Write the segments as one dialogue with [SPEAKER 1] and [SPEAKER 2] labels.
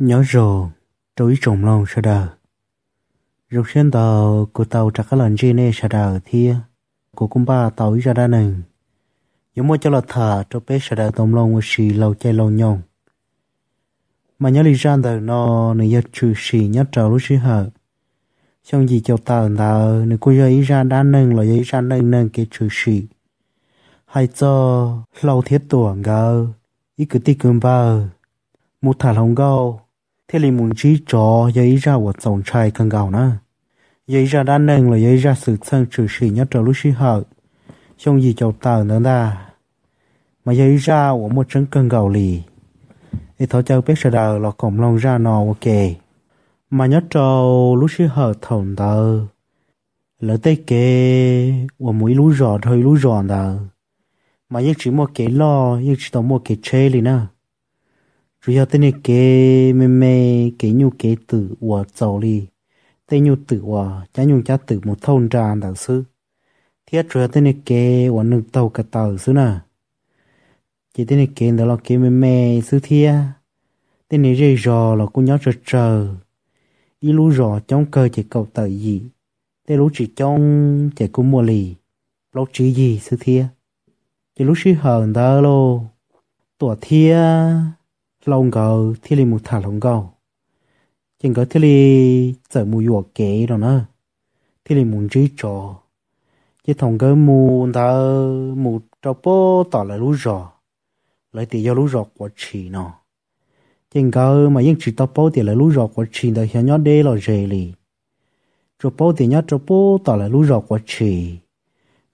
[SPEAKER 1] nhớ rồ trối trùng lòng sợ đờ rục trên tàu của tàu trả các lần trên này sợ đờ thia của cung ba tàu ra đa nừng giống mua cho là thả cho bé sợ đờ tông lòng của sì lâu chay lâu nhon mà nhớ lý ra tàu nó nửa giờ trừ sì nhớ trở lúc xí hở xong gì cho tàu tàu nửa cô giấy ra đa nừng là giấy ra nừng nừng cái trừ sì hay cho lâu thiết tuổi ngờ ý cứ tì cơm vào một thả lòng gâu thế thì muốn chỉ cho dây ra của tổng trai cân gạo na dây ra đã nâng là dây ra sự thân trừ sĩ nhất trở lúc sĩ hở trong gì chầu tờ nữa ta mà dây ra của một trứng cân gạo lì thì thọ châu biết sợ đờ là cổng lòng ra nò kề mà nhất trâu lúc sĩ hở thổng tờ lỡ tê kề của mũi lú giòn thôi lú giòn tờ mà nhất chỉ một cái lo nhất chỉ tổng một cái chê lì nữa rồi giờ tên tên 主要等你给妹妹给你给子我走哩，等你子我家用家子 một thôn trang đạo sư, thiết chủ 要等你给我 nâng tàu cả tàu sư nè, tên đó là tên này thiết, 等你 rơi rò là cũng nhớ chờ chờ, ý lú rò trong cơ chỉ cầu tờ gì, tê lú chỉ trong chỉ cũng mua lì, lú chỉ gì sư thiết, chỉ lú chỉ hờn đó lô, tuổi thiết lòng gò thì lì một thả lòng gò chừng có thì lì sợ mù yuộc kế rồi nữa thì lì muốn chơi trò chứ thằng cái mù ta mù trò bố tỏ lại lú rò lại để cho lúa rò quá chị nó chừng có mà những chị tao bố để lại lú rò của chị đời hiện nhớ đê là rề lì trò bố thì nhớ trò bố tỏ lại lú rò của chị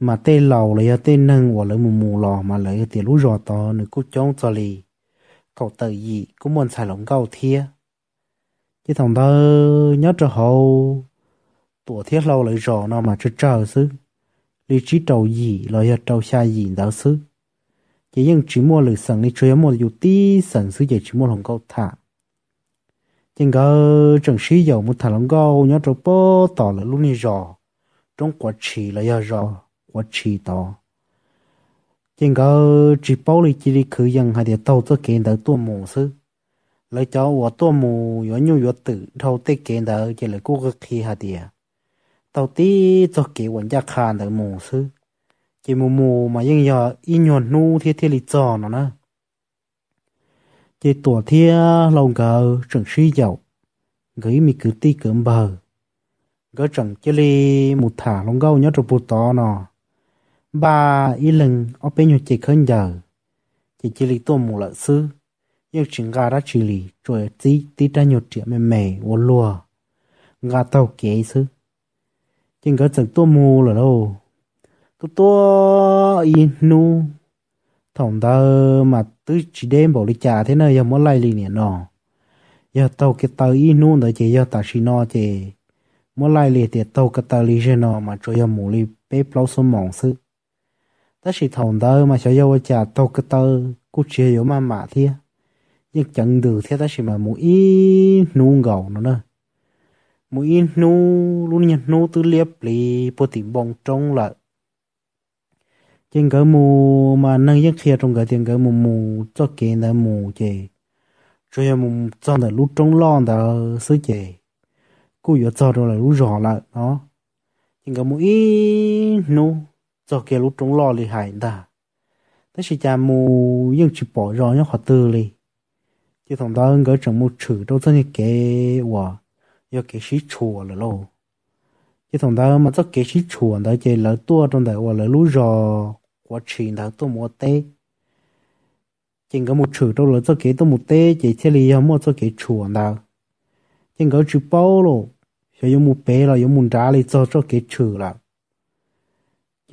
[SPEAKER 1] mà tê lầu lại tê nâng hoặc lại mù mù lò mà lại thì lúa rò to nữa cũng chống cho lì cậu tự gì cũng muốn xài lòng cậu thia chứ thằng thơ nhớ cho hậu tuổi thiết lâu lại rõ nó mà trở trở sư lý trí trầu gì là hiệt trầu xa gì đó sư chỉ nhưng chỉ mua lửa sẵn đi chơi một dù tí sẵn sư chỉ mua lòng cậu thả nhưng cơ chẳng sĩ dầu một thằng lòng cậu nhớ cho bố tỏ là lúc này rõ trong quá trì là hiệt rõ quá trì tỏ chỉ có chỉ bảo lì chỉ đi khử dân hay để tàu cho kiện đỡ tua mù sư lấy cho và tua mù yếu nhu yếu tử thâu tê kiện đỡ chỉ là cố gắng khi hay để tàu tí cho kiện vẫn chắc khàn đỡ mù sư chỉ mù mù mà nhưng giờ y nhuận nu thế thế lý cho nó nữa chỉ tổ thia lòng cờ chuẩn suy dậu gửi mi cứ tí cấm bờ gỡ chẳng chỉ li một thả lòng gâu nhớ trong bút to nó bà y lần ở bên nhau chỉ khẩn giờ chỉ chỉ lý tôi một lợi sư yêu chính gà đã chỉ lý rồi tí tí ra nhiều triệu mềm mềm ô lùa gà tàu kế sư chính cái chẳng tôi mù là đâu tôi tôi y nu thòng ta mà tứ chỉ đêm bảo đi trả thế này giờ muốn lại lì nè nọ giờ tàu cái tàu y nu đó chỉ giờ ta chỉ nọ chỉ muốn lại lì thì tàu cái tàu lì nọ mà cho giờ mù lì bếp lâu số mỏng sư ta chỉ thòng tơ mà cho dâu chả tô cơ tơ cú chia yếu mà mà thia nhưng chẳng được thế ta chỉ mà mũi nu gầu nó nè mũi nu luôn nhận nu từ liệp lì bộ tìm bong trong lại trên cái mù mà nâng giấc kia trong cái tiền cái mù mù cho kiện là mù chè rồi mù cho là lúc trong lon đó sứ chè cú giờ cho rồi là lúc rõ lại nó trên cái mũi nu cho kia lúc trống lo lì hải ta thế chỉ cha mù nhưng chỉ bỏ rõ nhá họ tư lì chứ thằng đó ngỡ chẳng mù chữ đâu cho như kế hòa do kế sĩ chùa là lô chứ thằng đó mà cho kế sĩ chùa đó chỉ lỡ tua trong đời hòa lỡ lú rò quá trình đó tôi mua tê chỉ có một chữ đâu lỡ cho kế tôi mua tê chỉ thế lì không mua cho kế chùa nào chỉ có chữ bao lô sẽ dùng một bé là dùng một trái lì cho cho kế chữ là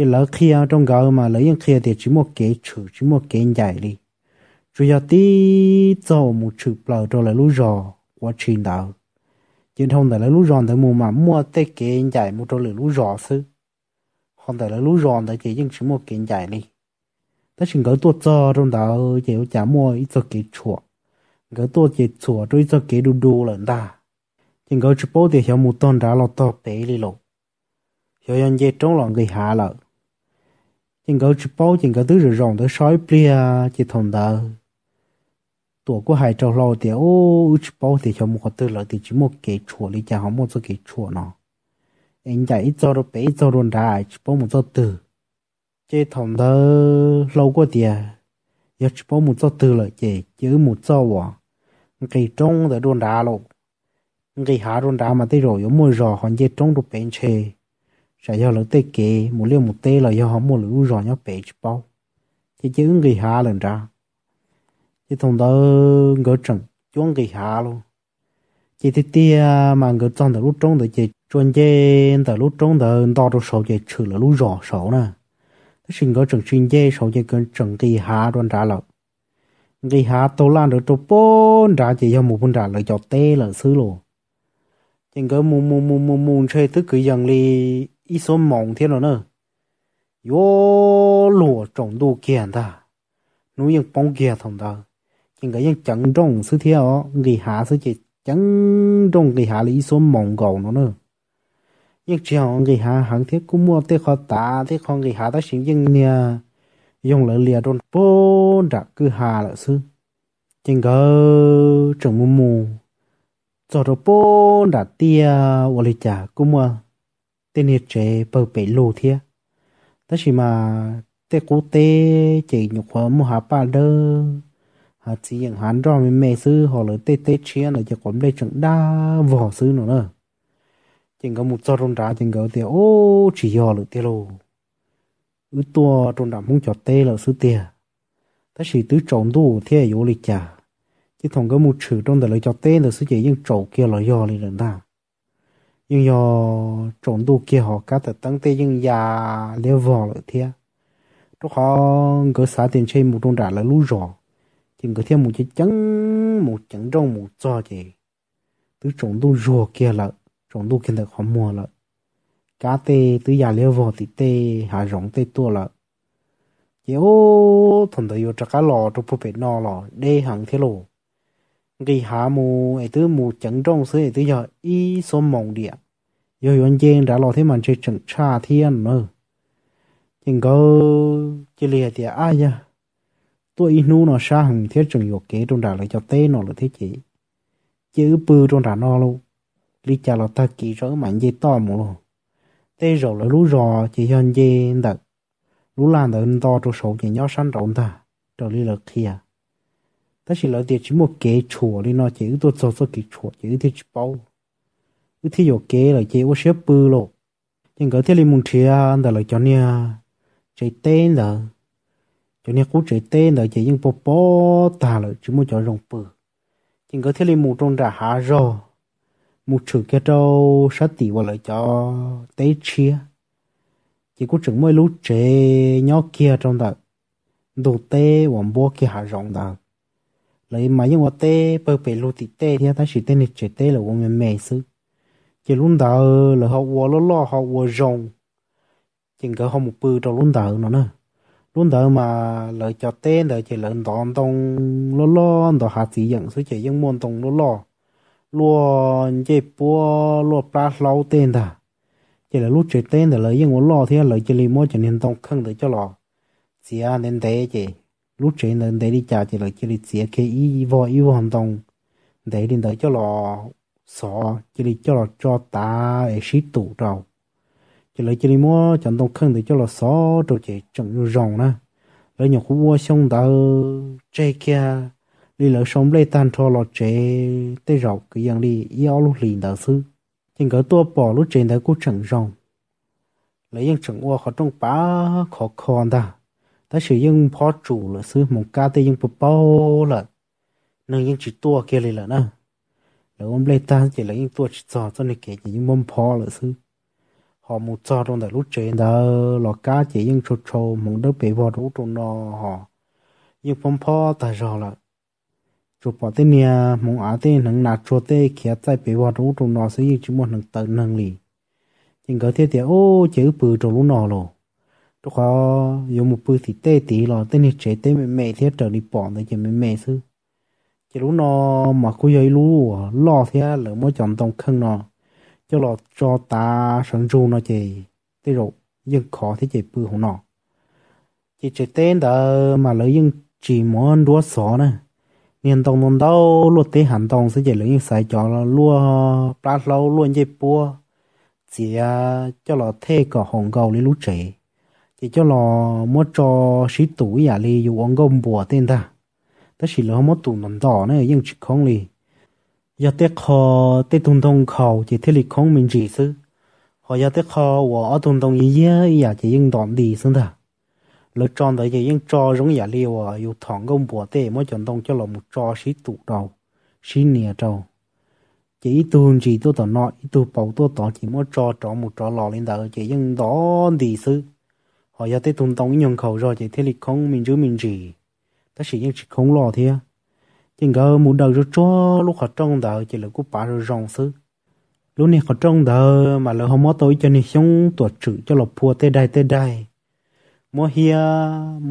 [SPEAKER 1] thì lỡ kia trong gạo mà lỡ yên kia thì chỉ một cái chữ chỉ một cái dài đi chủ yếu tí cho một chữ bầu cho lại lú rò quá trình đạo chứ không thể là lú rò thì mua mà mua tê cái dài một cho lại lú rò xứ không thể là lú rò thì chỉ những chỉ một cái dài đi ta chỉ có tuột cho trong đạo chỉ chả mua ít cho cái chuột cái tuột chỉ chuột rồi cho cái đu đu lần ta chỉ có chụp bố thì hiểu một tuần đã lọt tọt tế đi lộ hiểu nhân dễ trong lòng người hạ lợi chừng có chỉ bao chừng có tứ rồi rộng tới sói plia chỉ thằng đó tổ của hai trâu lâu thì ô chỉ bao thì cho một tư lợi thì chỉ một cái chùa đi chả không một số cái chùa nó anh chạy ít cho rồi bé ít cho rồi ra chụp bao một số từ chỉ thằng đó lâu quá thì giờ chụp bao một số từ lợi chỉ chứ một số vỏ cái trông để đồn ra lộ cái hạ đồn ra mà tới rồi có một rò còn chỉ trông được bên chơi sẽ do lỡ tê kê một liều một tê là do họ mua lũ rồi nhá bể chứ bao thì chứ ứng gây hạ lần ra thì thông đó ngỡ trần chuông gây hạ luôn chỉ thì tia à, mà ngỡ tròn từ lúc trống từ chỉ chuẩn chế từ lúc trống từ đo đồ sổ chỉ trừ là lũ rõ sổ nè thế xin ngỡ trần xin chế sổ chỉ cần trần gây hạ đoàn trả lợ gây hạ tô lan được tô bốn trả chỉ do một bốn trả lợi cho tê là xứ luôn chỉ ngỡ mù mù mù mù mù chơi tức cứ dần đi 一手蒙天了呢。哟，罗中度见的，侬用帮见同的，应该用正中是天哦，你下是去正中给下了一手蒙狗了呢。nhưng chiều người hà hàng thiết cũng mua tê khó tá tê khó người hà ta xin nha dùng lỡ lìa đồn bốn đã cứ hà lỡ sư chừng gơ trồng mù mù cho đồ bốn đã tia ô lì chả mua tên nhiệt chế bờ bể lù thia tất chỉ mà tê cú tê chỉ nhục hóa mua hạ ba đơ hà chỉ những hán rồi mình mẹ sư họ lớn tê tê chia là chỉ còn đây chẳng đa vỏ sư nữa nữa chừng có một cho rôn đá chừng có tiền ô chỉ họ lớn tê lù ứ tua rôn đá muốn cho tê lỡ sư tiền tất chỉ tứ trộn đủ thế yếu lịch chả chỉ thằng có một chữ trong đời lời cho tê là sư chỉ những trộn kia là do lịch lần ta nhưng do trộn tu kia họ cá thật tăng tê nhưng già leo vò lợi thia lúc họ cứ xả tiền chơi một trong trả là lú rò thì gỡ thêm một chiếc trắng một trắng trong một cho chị tứ trộn tu rùa kia lợi trộn tu kia thật họ mua lợi cá tê tứ già leo vò thì tê hạ rộng tê tua lợi chỉ ô thằng thầy vô trả cá lò trong phụ bếp nò lò đê hàng thế lộ cái hạ mù ấy tứ mù chẳng trong xứ ấy tứ giờ y số mộng địa do yon chen đã lo thế mà chơi chẳng cha thiên nữa chừng có chơi lìa thì ai nhá tôi nu nó xa hằng thiết chừng yok kế trong đà lại cho tê nó là thế chỉ chữ bư trong đà nó luôn lý cha lo ta kỳ rỡ mạnh dây to một luôn tê rồi là lú rò chỉ yon dây đặt lú lan đợn to trong sổ chỉ nhó săn rộng ta trở đi là kia ta là tiền chỉ một cái chùa đi nó chỉ tôi cho cho cái chùa chỉ thì chỉ bao cứ thì 有 cái là chỉ ô xếp bự lộ nhưng cái thì mình chia là là cho nha chạy tên là cho nên cũng chạy tên là chỉ những bộ bộ ta là chỉ muốn cho rồng bự nhưng cái thì mình trong đã hạ rồi một chữ cái đâu sát và lại cho tế chia chỉ có chừng mới lú trẻ nhỏ kia trong đó đồ tê và bố kia hạ rộng đó lấy mà những vật tế bơ bể lô tị tê thì ta chỉ tê nịch chế tê là của mình mềm sư chỉ luôn đỡ là họ vô lo lo họ vô rồng chỉ có họ một bự trong luôn đỡ nó nữa luôn đỡ mà lợi cho tê lợi chỉ lợi đòn tông lo lo đòn hạt gì dạng sư chỉ những môn tông lo lo luôn chỉ bùa lo pra lâu tên ta chỉ là lúc chế tên là lợi những môn lo thì lợi chỉ li mua cho nên tông khăn để cho lò chỉ nên thế chỉ lúc trên lên để đi trả thì là chỉ là chỉ cái ý vô ý vô hành động để đến tới cho là sợ chỉ là cho là cho ta để sĩ tụ trầu chỉ là chỉ là mua chẳng đồng khăn để cho là sợ rồi chỉ chẳng như rồng nữa lấy nhiều khu mua xong đã chơi kia đi lỡ sống lấy tan cho là chơi tới rầu cái dạng đi yêu lúc liền đã xứ nhưng cái tua bỏ lúc trên đã cũng chẳng rồng lấy những chẳng qua họ trong bá khó khăn đó ta sử dụng phó chủ là sư một ca tê dùng bao là nâng những chỉ tua kia lên là nè là ông lấy ta chỉ là những tua chỉ cho, cho nên kể chỉ những mâm phó là sử, họ một giò trong đại lúc trên đó là cá chỉ dùng trâu trâu một đứa bé vào đủ trong nó họ những mâm phó tại rồi là chụp bỏ tên nhà mong á tên nâng nạt chua tê kia tại bé vào đủ trong nó sử những chữ một nâng tận nâng lì nhưng có thể thì ô chữ bự trong lúc nó rồi đó khó dùng một bữa thì tê tí là tên thì chế tê mẹ mẹ thế trở đi bỏ tới chế mẹ mẹ sư chỉ lúc nó mà cô ấy lú à, lo thế lỡ mới chọn tông khăn nó cho là cho ta sẵn ru nó chế tê rồi nhưng khó thế chế bữa hổ nó chỉ chế tên đó mà lỡ nhưng chỉ muốn đua xó nè niên tông tông đâu luật tế hẳn tông sẽ chế lỡ nhưng sai cho là lúa bát lâu luôn chế bùa chỉ à, cho là thế cả hồng cầu lấy lú chế chỉ cho lò mua cho sĩ tủ nhà li dù ông gom bùa tên ta ta chỉ là mua tủ nằm đỏ này nhưng chỉ không li giờ tết kho tết tuần thông khẩu chỉ thế lịch không mình chỉ sư họ giờ tết kho và tuần thông ý nghĩa giả chỉ nhưng đòn đi xưng ta lỡ tròn tới chỉ nhưng cho giống nhà li và dù thằng gom bùa tê mua chọn thông cho lò một cho sĩ tủ đầu sĩ nìa đầu chỉ tuôn chỉ tôi tỏ nói tôi bảo tôi tỏ chỉ mua cho trọ một trọ lò lên đó chỉ nhưng đó đi sư họ ờ, giờ tới tụng tông nhân khẩu rồi chỉ thế lịch không mình chứ mình chỉ ta chỉ những chỉ không lo thế chỉ ngờ muốn đầu rồi cho lúc họ trông đợi chỉ là cúp bà rồi rong xứ lúc này họ trông đợi mà lỡ không có tối cho nên không tuột trữ cho lộc phua tê đai tê đai mua hia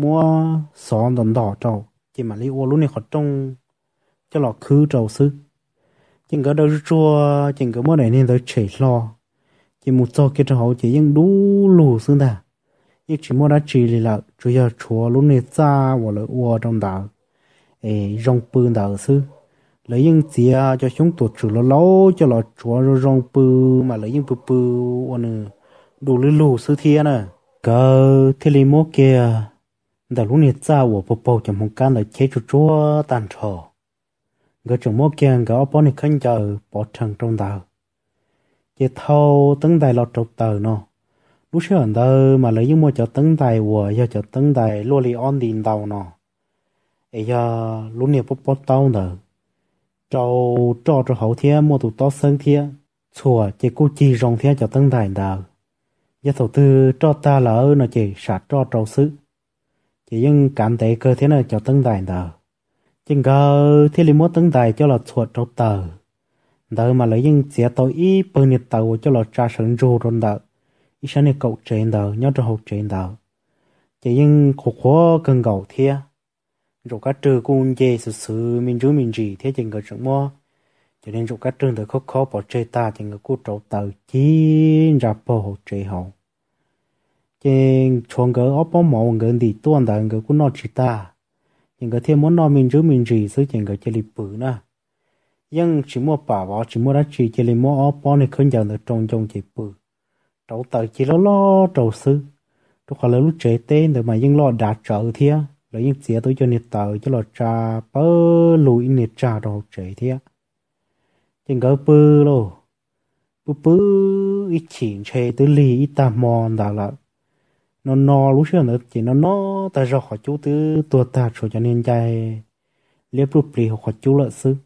[SPEAKER 1] mua xóm đòn đỏ trâu chỉ mà lấy ô lúc này họ trông cho là khứ trâu xứ chỉ có đầu cho chỉ ngờ mua này nên tới chỉ lo chỉ một cho cái trầu chỉ vẫn đủ lù xứ ta chỉ chỉ à, cho cho này rong rong mà 一直摸到这里了，主要除了那咋我了我中岛，诶，让半岛是，来因子啊，叫熊多除了老叫了主要让半嘛来因不不我呢，đủ lưu lưu sự thiên nè, cơ thế li mô kia, đã lúc này 咋我不 bao chẳng mong can là chế chủ chúa tàn trò, người chẳng mô kia người ở bên này khăn chờ bỏ trăng trong đảo, chế thâu tấn đại lọt trục tờ nó. 不是很多嘛，来用么叫等待我，要叫等待落里安定到呢。哎呀，lúc này bố bố tao nở Trâu trò cho hậu thế mua tụ to sân thế Chùa chỉ cô chi rong thế cho tân đại nở Giá thổ tư cho ta lỡ nó chỉ sạt cho trâu sứ Chỉ nhưng cảm thấy cơ thế này cho tân đại nở Chừng cơ thế lý mua tân đại cho là chùa trâu tờ Đỡ mà lấy nhưng sẽ tôi ý bơ nhiệt tàu cho là trà sân rù rôn đợt 一想你狗真的，鸟只好真的，这因苦苦跟狗贴，如果这公鸡是是民主民主，贴整个什么，cho nên 如果真的 khó khó bỏ chơi ta chẳng có cố trâu tàu chỉ ra bỏ hồ chơi trên chuồng gỡ ốp bóng mẫu gỡ đi tuôn đàn gỡ cũng nó chỉ ta nhưng gỡ thêm muốn nó mình chứ mình chỉ sứ chẳng gỡ chơi lịch bự nữa nhưng chỉ mua bà bỏ chỉ mua đã chỉ chơi lịch mua ốp bóng này không chẳng được trông trông chỉ bự trâu tờ chỉ lo lo trâu sư trâu khỏi là lúc chế tên rồi mà những lo đã trợ thia lấy những chế tôi cho nhiệt tờ cho lo trà bơ lùi nhiệt trà đồ chế thia trên gỡ bơ lô bơ bơ ít chỉnh chế tới lì ít ta mòn đã là nó no lúc xưa nữa chỉ nó no ta ra khỏi chú tư tua ta cho cho nên chạy liếp lúc lì khỏi chú lợi sư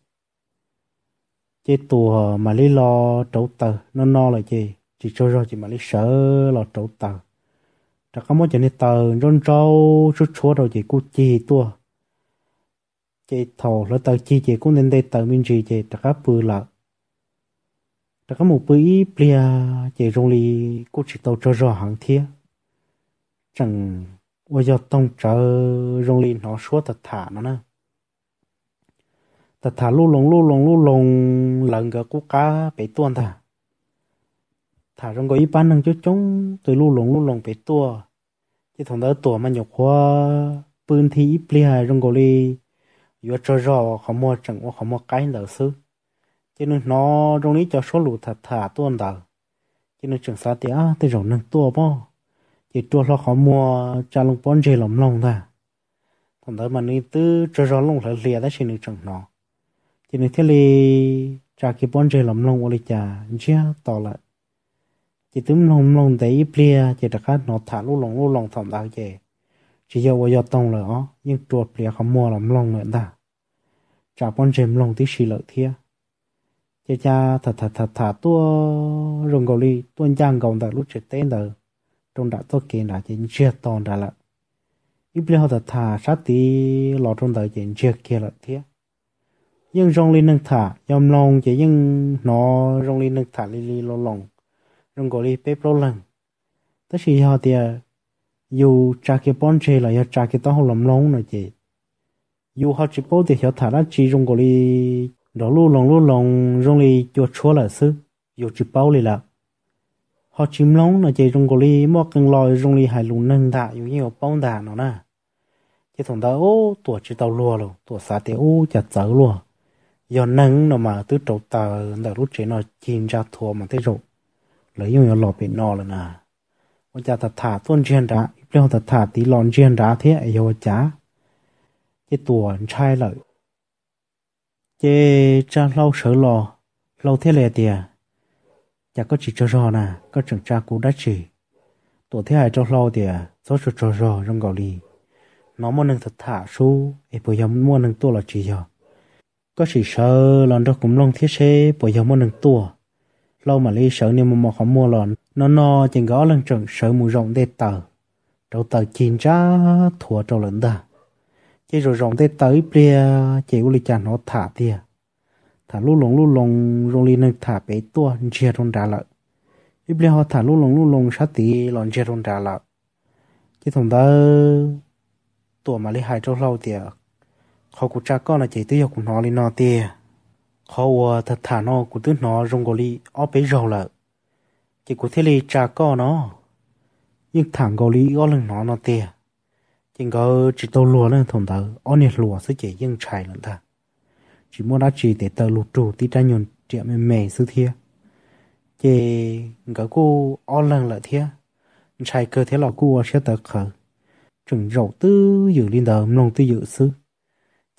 [SPEAKER 1] chế tùa mà lý lo trâu tờ nó no là gì chỉ cho rồi chỉ mà lấy sợ là chỗ tờ chắc có muốn chuyện này tờ rôn trâu chút chúa rồi chỉ cú chi tua chỉ thầu là tờ chi chỉ cũng nên đây tờ mình chỉ chỉ chắc có bự là chắc có một bữa ít bia chỉ rong li cú chỉ tàu cho rồi hàng thia chẳng bây giờ tông trở rong li nó suốt thật thả nó nè thật thả lu lồng lu lồng lu lồng lần cái cú cá bị tuôn thả thả rong có ít bán năng chút chống từ lu lồng lu lồng bị tua chứ thằng đó tua mà nhục hoa bươn thì ít bia hay rong có li vừa cho rò khó mua chẳng qua khó mua cái đầu sư cho nên nó trong lý cho số lù thả thả tuôn đầu cho nên trường sa tía tới rồng năng tua bao chỉ tua lo khó mua cha lông bón dê lồng lồng ta à. thằng đó mà nên tư cho rò lồng là lìa đó xin được chẳng nó cho nên thế li cha cái bón dê lồng lồng ở đây cha chia tỏ lại chỉ tụm lòng lòng để ý bia chỉ đặc khác nó thả lũ lòng lũ lòng thầm đau chè chỉ giờ vào tông rồi ó nhưng chuột bia không mua lòng lòng nữa ta chả con chém lòng tí xì lợi thia chỉ cha thật thật thật thả tua rồng cầu ly tuân trang cầu tại lúc chết tên đời trong đã tốt kiện đã chỉ chưa toàn đã lợn ít bia họ thật thả sát tí lọ trong đời chỉ chưa kia lợi thia nhưng rong lên nâng thả dòng lòng chỉ nhưng nó rong lên nâng thả li li lo lòng rong gọi li bếp pro lần tất sĩ họ thì à, dù trả cái bọn chế là trả cái tao họ lông lâu nữa chứ dù họ chỉ bảo thì họ thả ra chỉ rong gọi li đó lu lòng lu lòng rong li cho chúa là sư dù chỉ bảo li là họ chìm lâu nữa chứ rong gọi li mua cần lòi rong li hải lùn nâng thả dù như họ bao thả nó nè chứ thằng đó ô tuổi chỉ tao lùa rồi tuổi xa thì ô chặt dở lùa giờ nâng nó mà tứ trâu tờ đã rút chế nó chìm ra thua mà thế rồi lấy yêu lọ bị nọ là nà ông cha thật thả tuôn chuyên đã nếu thật thả tí lon chuyên đã thế ấy yêu chả cái tuổi trai lợi chế cha lâu sợ lò lâu thế lệ tiền chả có chỉ cho rò nà có trưởng cha cũ đã chỉ tuổi thế hai cho lâu tiền số cho cho rò trong gạo nó muốn nâng thật thả su ấy bây giờ muốn nâng tua là chỉ có chỉ sợ lần đó cũng long thiết chế bây giờ muốn nâng tua lâu mà lý sợ niệm một họ mua lòn nó no chỉ gõ lên trận sợ mù rộng tê tờ trâu tờ chìm ra thua trâu lợn ta chỉ rồi rộng tê tới bia chỉ u lì chàng nó thả tia thả lú lồng lú lồng rong lì nơi thả bé tua chia thôn trả lợi ít bia họ thả lú lồng lú lồng sát tí lòn chia thôn trả lợi chỉ thằng ta tua mà lý hai trâu lâu tia họ cũng cha con là chỉ tiêu dục của nó lên nó tia khó qua thật thả nó của tứ nó rong gò li ó bế rầu lợ chỉ có thế li trà co nó nhưng thằng gò li ó lưng nó nó tè chỉ có chỉ tàu lúa lên thùng tờ ó nè lúa sẽ chỉ dân trải lần ta chỉ muốn đã chỉ để tờ lụt trụ tí ra nhon triệu mềm mềm sư thia chỉ có cô ó lưng lợ thia trải cơ thế là cô sẽ tự khờ chừng rầu tư dự liên tờ mông tư dự sư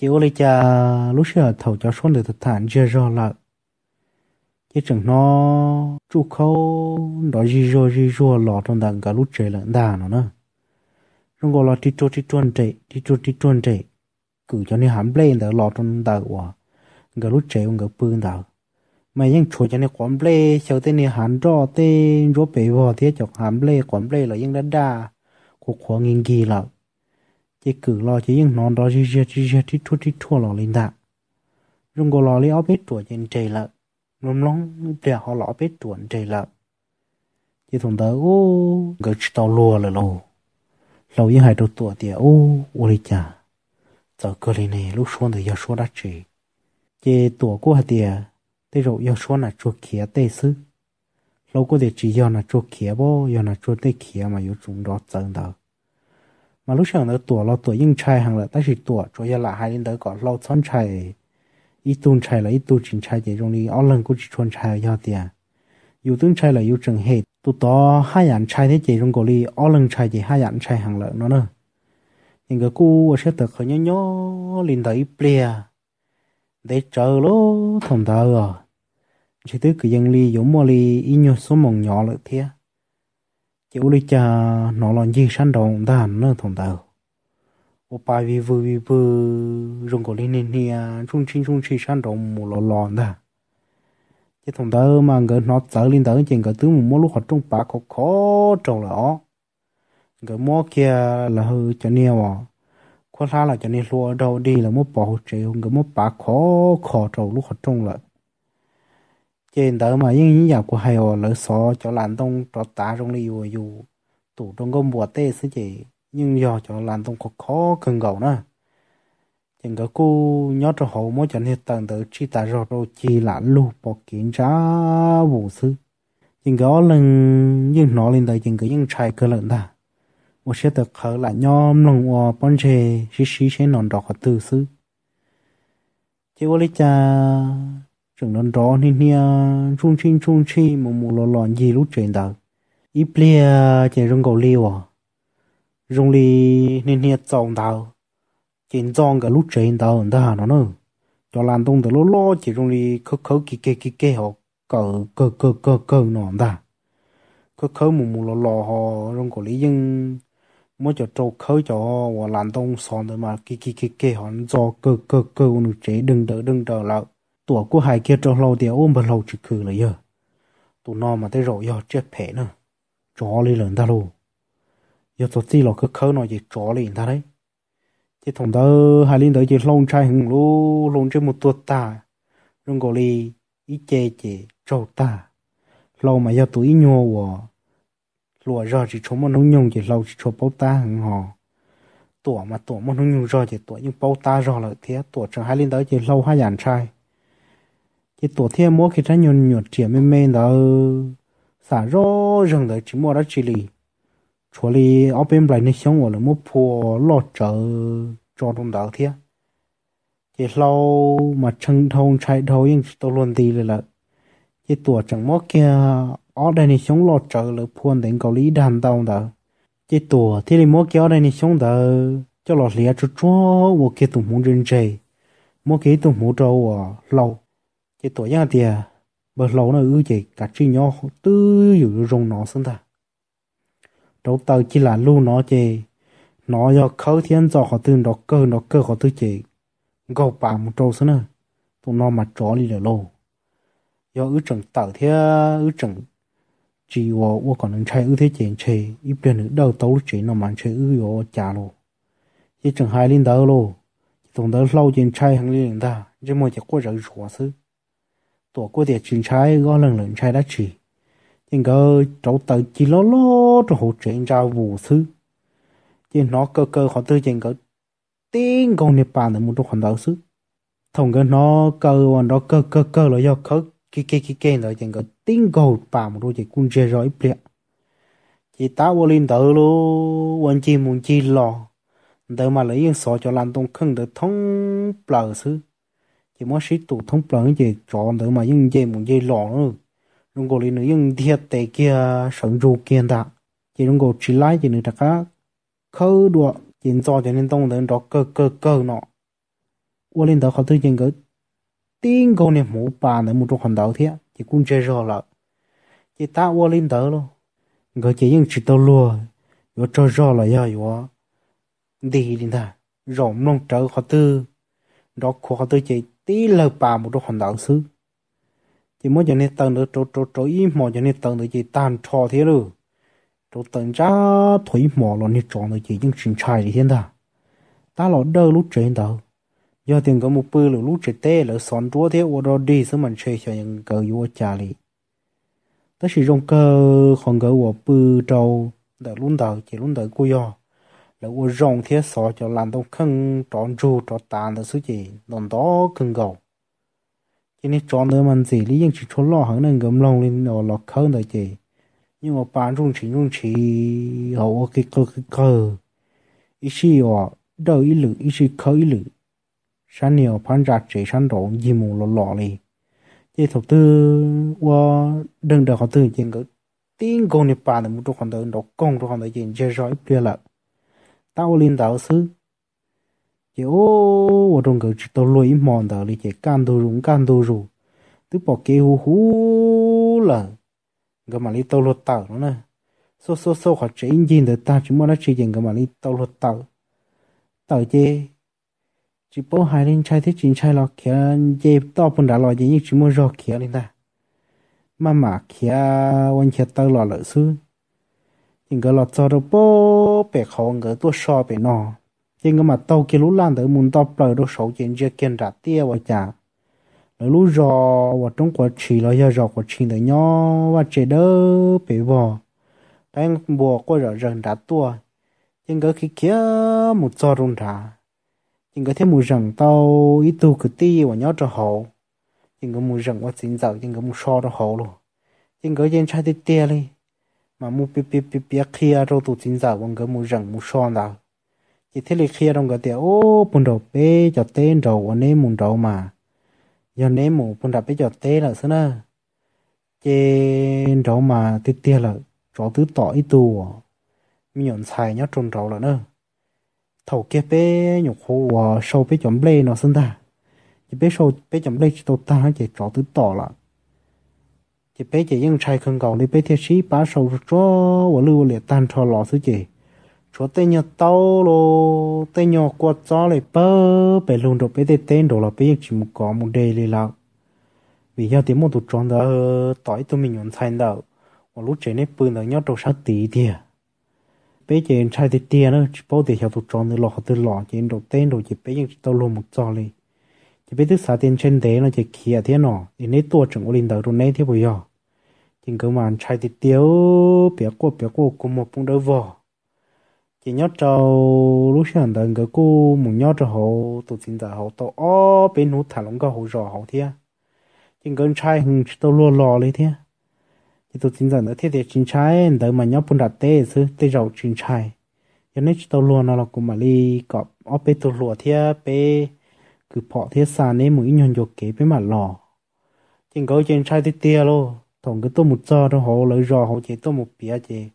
[SPEAKER 1] chỉ có lấy cha lúc xưa thầu cho số lượng thực thản chưa rõ là chỉ chẳng nó chú khâu đó gì rồi gì rồi lọ trong đằng cả lúc trời lận đà nó nữa trong gọi là đi chua đi chuồn chạy đi chua đi chuồn chạy cứ cho nên hàm lên đỡ lọ trong đà của cả lúc trời ông cả bươn mà những chuột cho nên quán lê sau tên này hàn rõ tên rốt bể vò thế chọc hàm lê quán lê là những đã đa của khoảng nghìn kỳ lắm chỉ cử lo chỉ những nón đó chỉ chỉ chỉ chỉ chỉ chút chỉ chua lo lên đã rung cô lo lấy áo bếp tuổi trên trời lợ lom lom trẻ họ lọ bếp tuổi trời lợ chỉ thùng tớ ô gỡ tàu lùa là lù lâu như hai đầu tuổi thì ô ô đi chả giờ cơ lên này lúc xuống thì giờ xuống đã chỉ chỉ tuổi của hạt tiền rồi giờ xuống là chuột kia tê sư lâu có thể chỉ giờ là chuột kia bo giờ là chuột tê kia mà yếu chúng đó chân đâu mà lúc sau nữa tuổi lo tuổi yên trai hàng là ta chỉ tuổi cho giờ là hai đến tới có lâu chọn trai ít tuần trai là ít tuần chín trai thì trong đi ở lần cũng chỉ chọn trai do tiền dù tuần trai là dù trường hết, tụ to hai dạng trai thế chỉ trong cổ đi ở lần trai thì hai dạng trai hàng là nó nữa nhưng cái cô sẽ tự khởi nhớ nhớ lên tới plea để chờ lô thằng thờ à chỉ tới cái dân ly giống mua ly ít nhiều số mỏng nhỏ lợi thiệt yêu lý cha nó là gì sẵn đồng ta nó thông tàu ô bài vì vừa vì vừa rong cổ lên nên thì trung chính trung chỉ sẵn đồng mù lò lò ta chứ thông tàu mà người nó trở lên tới chừng cái thứ một lúc họ trung bạc khó khó trầu là người mua kia là hư cho nhiều à khó xa là cho nên lúa đâu đi là mua bỏ chế người mua bạc khó khó trầu lúc họ trung lại trên đó mà những nhà của hay ở lỡ xó cho làn tông cho tá trong li vừa dù tủ trong gom bùa tê sứ chỉ nhưng do cho làn tông có khó cần gầu nữa chừng cái cô nhớ cho hậu mới trận hiện tầng tự chi ta rồi rồi chi là lu bỏ kiến ra vụ sư chừng cái lần nhưng nó lên tới chừng cái những trai cơ lợn ta một sẽ được khởi là nhóm lòng ở bọn trẻ xí xí sẽ nón đỏ từ sư chỉ có lý cha chừng đón đó nên nha chung chinh chung chi mà mù lò lòn gì lúc chuyện đó ít bia chỉ rong cầu liu à rong li nên nha tròn tao chuyện tròn cái lúc chuyện đó người ta hà nó nữa cho làm tung từ lố lố chỉ rong li khớ khớ kì kì kì kì họ cờ cờ cờ cờ cờ nọ ta khớ khớ mù mù lò lò họ rong cầu liu, nhưng mới cho trâu khớ cho và làm đông xong rồi mà kì kì kì kì họ cho cờ cờ cờ nó chế đừng đỡ đừng đỡ lại ตัวกูหายเกียจเราเดียวอุ้มบนเราจะคือเลยเยอะตัวนอมาได้รอยเจ็บแผลนะจอเลยเหลือตาลูยอดจีเราคือเขาหน่อยจะจอเลยตาเลยจะถงเดอหายลินเดอจะลงชายหึงลูลงจะมุดตัวตาลงกอลีอีเจเจเจ้าตาเรามายาตัวอีโยวะลัวรอจะชมมันนุ่งยงจะเราจะชมเป้าตาหึงหอตัวมาตัวมันนุ่งยงรอจะตัวยังเป้าตารอเลยเทียตัวจะหายลินเดอจะเราหายหยานชาย chỉ tổ thiên mua khi trái nhon nhon chỉ mê mê đó ờ, xả rõ rừng đó chỉ mua đó chỉ lì chỗ lì ở bên lại nên sống ở là mua phù lo trợ cho đồng đạo thiên chỉ lâu mà chân thông chạy đầu nhưng tôi luôn đi là chỉ tổ chẳng mua kia ở đây nên sống lo trợ là phun đến cầu lý đàn tàu đó chỉ tổ thì mua kia ở đây nên sống đó cho lọt lìa cho cho một cái tụng muốn rừng chơi một cái tụng muốn trâu à lâu chỉ tuổi nhà thì à, bờ lâu nó ư chỉ cả chi nhỏ tư dụ rong nó sinh ta đầu tàu chỉ là lu nó chỉ nó do khâu thiên do họ tư nó cơ nó cơ họ tư chỉ gò bà một trâu sinh nữa tụi nó mà chó đi là lâu do ưu trần tàu thế ưu trần chỉ wo wo còn đang chơi ưu thế chuyện chơi ít bên nữa đầu tàu chuyện nó mà chơi ưu yo chả luôn chỉ trần hai linh đầu luôn tổng đầu lâu chuyện chơi hàng linh ta chỉ mới chỉ có rỡ rửa xứ tổ của địa chính trái gõ lần lần trái đã chỉ nhưng cơ cháu tự chỉ lo lo cho hỗ trợ ra vụ thứ nhưng nó cơ cơ họ tự chừng cơ tiếng con nếp bàn để một chút hoàn đạo sức thông cái nó cơ hoàn nó cơ cơ cơ là do cơ cái cái cái cái là chừng cơ tiếng cầu bà một đôi chỉ quân chơi rồi bịa chỉ ta vô linh tự luôn quan chi muốn chi lò tự mà lấy yên sọ cho làm tung khưng được thông bờ xứ chỉ muốn sử dụng thông bằng chỉ chọn tới mà những gì muốn gì lọ nữa đúng rồi nữa những thiệt tệ kia sống dù kia ta chỉ đúng rồi chỉ lái chỉ nữa tất cả khâu đùa chỉ cho cho nên tông đến đó cơ cơ cơ nọ qua lên đó họ tư chính cứ tiếng câu này mũ bàn để một trong hành đạo thế chỉ cũng chơi rồi là chỉ ta qua lên đó luôn người chỉ những chỉ tao luôn yo cho rõ là yo yo đi đi ta rộng nông trở khó tư đó họ tư chỉ tí lơ bà một đôi hòn đảo xứ chỉ muốn cho nên tầng được chỗ chỗ chỗ ý mò cho nên tầng được chỉ tàn trò thế rồi trổ tầng ra thủy mò lo nên tròn được chỉ những chuyện trai thì hiện ta ta lo đơ lúc chuyện đâu do tiền có một bữa lửa lúc chuyện tê lửa xoắn chúa thế ô đó đi sớm mình chơi cho những cờ vua cha lì ta chỉ rong cơ còn cờ ô bữa trâu đợi luôn đợi chỉ luôn đợi cô do là u rong thế sọ cho làm tông khăn tròn ru tròn tàn đó suy chỉ đòn đó khăn gầu cho nên tròn đó mình gì lý dân chỉ trốn lo hẳn nên gầm lông lên nó lọt khăn đó chỉ nhưng mà bạn rung chỉ rung chỉ hậu cái cơ cái cơ ý chỉ họ đâu ý lử ý chỉ khơi lử sáng nhiều phán ra chỉ sáng đổ gì mù lọ lọ đi chỉ thầu tư qua đừng đợi họ tư chuyện cái tiếng con này bà thì muốn cho con tới nó con cho con tới chuyện chơi rồi biết là tao lên đạo sư chỉ ô ở trong cái chỉ tao lôi mòn đó đi chỉ can đồ rụng can đồ rủ tức bỏ cái hú hú là cái mà đi tao lột tao nó nè số số số họ chỉ in được ta chỉ muốn nó chỉ dừng cái mà đi tao lột tao tao chê chỉ bố hai lên trai thế chính trai lo kia chê to phần đã lo gì nhưng chỉ muốn rò kia lên ta mà mà kia quan kia tao lo lợi sư nhưng cái lo cho đâu bố cho bé khó ngỡ tôi so bé nó chỉ ngắm mà tàu kia lú lan tới muốn tàu bờ đồ sầu chuyện chưa kiên trả tia và chả rồi lú rò và trong quá chỉ là giờ rò quá trình tới nhỏ và chế đỡ bé bò bé bùa qua rò rừng đã tua chỉ ngỡ khi kia một giò rung trả chỉ ngỡ thêm một rừng tàu ít tu cứ ti và nhỏ cho hậu chỉ ngỡ một rừng quá chính dạo chỉ ngỡ một so cho hậu luôn chỉ ngỡ trên trái tia đi mà mu pi pi pi pi kia rô tu chính giả vong cái mu rằng mu son đó chỉ thế là kia rong cái tiệt ô bún đầu bê cho tên đầu anh em muốn đầu mà giờ nên mu bún đầu bê cho tên là sao nữa trên đầu mà tiệt tiệt là chó tứ tỏi ít tu mi nhọn xài nhá trôn đầu là nữa thầu kia bê nhục hồ sâu bê chấm lê nó sinh ra chỉ bê sâu bê chấm lê chỉ tao ta chỉ chó tứ tỏ là chỉ bé chỉ yên trai không cầu đi bé thiết sĩ bá sầu cho và lưu liệt tan cho lò xứ chỉ cho tên nhờ tao lô tên nhờ quạt gió lại bơ bé luôn đồ bé tên tên đồ là bé chỉ một có một đề lì lạc vì giờ tiếng một tụt tròn đó ờ, tỏi tụi mình nhận thành đầu, và lúc trẻ nếp bươn đó nhớ đồ sát tí đi bé chỉ yên trai thì tiền đó chỉ bao tiền theo tụt tròn thì lò họ tự lò chỉ đồ tên đồ chỉ bé yên tao lô một gió liền chỉ biết tức xã tiền trên tế nó chỉ kia thế nọ thì nấy tua chẳng có linh đầu trong nấy thế bây giờ thì cứ mà chạy thì tiêu bé cô bé cô cũng một bông đỡ vỏ chỉ nhớ cho lúc sáng đằng cái cô muốn nhớ cho họ tụ chính giả họ tụ ó bên núi thả lỏng cái hồ rõ họ thế chỉ cần chạy hưng tụ lùa lò lấy thế chỉ tụ chính giả nữa thế thì chính chạy đằng mà nhớ bông đặt tê chứ tê rầu chính chạy cho nên tôi lùa nó là cũng mà đi cọp ó bên tôi lùa thế bên cứ bỏ thế sàn ấy mỗi nhon dọc kế bên mà lò chỉ có trên chạy thì tiêu luôn thằng cái tôi một giờ đó họ lấy rò họ chỉ tôi một bia chỉ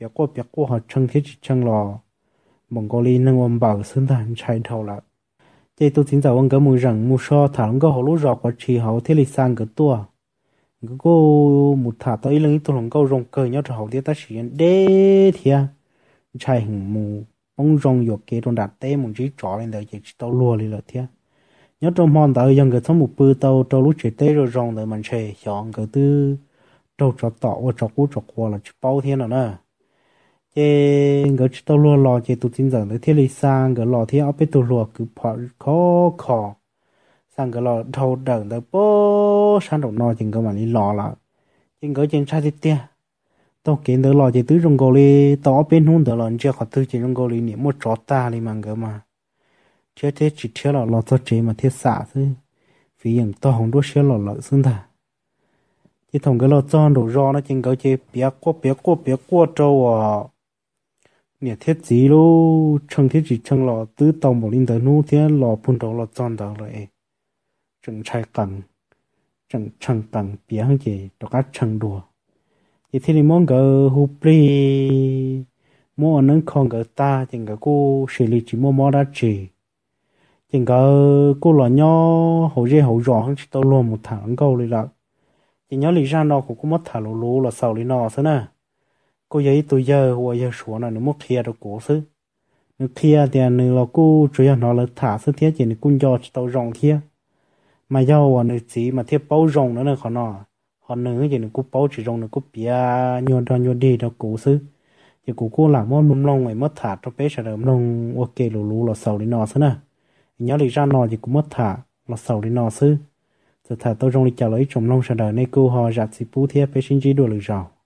[SPEAKER 1] bia qua bia qua họ chân thiết chỉ chân lò mong có lý năng ông bảo sinh thằng chạy thầu lại chỉ tôi chính giờ ông cái một rằng một so thằng cái họ lú rò qua chỉ họ thế lịch sang cái tua cái cô một thả tới lần tôi lòng câu rồng cờ nhau họ thế ta chỉ đế thia chạy hình mù ông rồng yok kế trong đặt tay một chỉ trỏ lên đời chỉ tao lùa lên là thia nhớ trong mòn tới dân người thằng một bữa tàu trâu lúc chạy tới rồi rong tới mình chạy chọn cái tư trâu trọ tọ và trọ cú trọ qua là chỉ bao thiên rồi nè chế ngỡ chỉ tàu lúa lò chế tụt tin rằng tới thiên lý sang ngỡ lò thiên áp bê tụt lúa cứ phở khó khó sang ngỡ lò thâu đợn tới bố sang đồng nò chừng cơ mà đi lò là chừng ngỡ trên sai tiếp tia tao kiến tới lò chế tứ trong gò li tao bên hôn tới lò chưa khỏi tứ chỉ trong gò li niệm một trọ ta đi mà ngỡ mà chế thế chỉ thế là lo cho chế mà thế xả thôi vì những to hồng đốt xíu là lợi xương ta, chỉ thằng cái lo cho đồ ro nó chỉ cái chế bé quá bé quá bé quá cho à nè thế gì lô chân thế chỉ chân lò tứ tàu một linh tới nu thế lò phun đầu lò tròn đầu rồi chẳng trai cần chẳng chẳng cần bé hơn gì đó cá chẳng đùa chỉ thế thì mong cái hụp đi mua nâng con cái ta chừng cái cô xử lý chỉ mua mua đã chỉ chừng có cô lo nhỏ hậu dễ hậu rõ không chỉ tao luôn một thằng câu lì lạc chừng nhớ lì ra nó cũng có mất thả lô lô là sau lì nó thế nè cô giấy tôi giờ hoa giờ sủa là nó mất kia được cổ xứ nó kia thì nó là cô chủ yếu nó là thả xứ thiết chỉ nó cũng do tao rong thiết mà do hoa nó chỉ mà thiết bao rong nữa nè còn nó họ nữ thì nó cũng bao chỉ rong nó cũng bia nhiều ra nhiều đi được cổ xứ chỉ cô cô làm mất lùm lông này mất thả cho bé sợ lùm lông ok lù lù là sau lì nó thế nè nhớ đi ra nọ thì cũng mất thả là sầu đi nọ sư giờ thả tôi trong đi trả lấy trong nông sa đời nay cô họ giặt xì pu thiếp với sinh chi đùa lừa rào